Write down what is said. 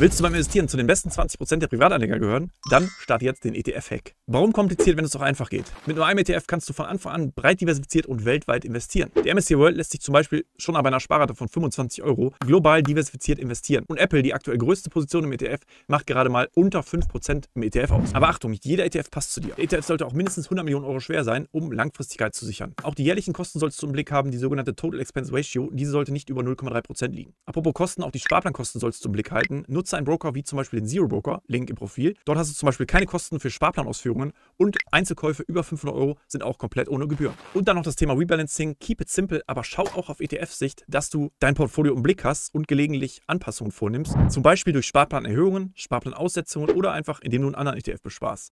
Willst du beim Investieren zu den besten 20% der Privatanleger gehören? Dann starte jetzt den ETF-Hack. Warum kompliziert, wenn es doch einfach geht? Mit nur einem ETF kannst du von Anfang an breit diversifiziert und weltweit investieren. Der MSCI World lässt sich zum Beispiel schon ab einer Sparrate von 25 Euro global diversifiziert investieren. Und Apple, die aktuell größte Position im ETF, macht gerade mal unter 5% im ETF aus. Aber Achtung, nicht jeder ETF passt zu dir. Der ETF sollte auch mindestens 100 Millionen Euro schwer sein, um Langfristigkeit halt zu sichern. Auch die jährlichen Kosten solltest du im Blick haben, die sogenannte Total Expense Ratio. Diese sollte nicht über 0,3% liegen. Apropos Kosten, auch die Sparplankosten solltest du im Blick halten. Nutze nutze einen Broker wie zum Beispiel den Zero Broker, Link im Profil. Dort hast du zum Beispiel keine Kosten für Sparplanausführungen und Einzelkäufe über 500 Euro sind auch komplett ohne Gebühren. Und dann noch das Thema Rebalancing. Keep it simple, aber schau auch auf ETF-Sicht, dass du dein Portfolio im Blick hast und gelegentlich Anpassungen vornimmst. Zum Beispiel durch Sparplanerhöhungen, Sparplanaussetzungen oder einfach indem du einen anderen ETF besparst.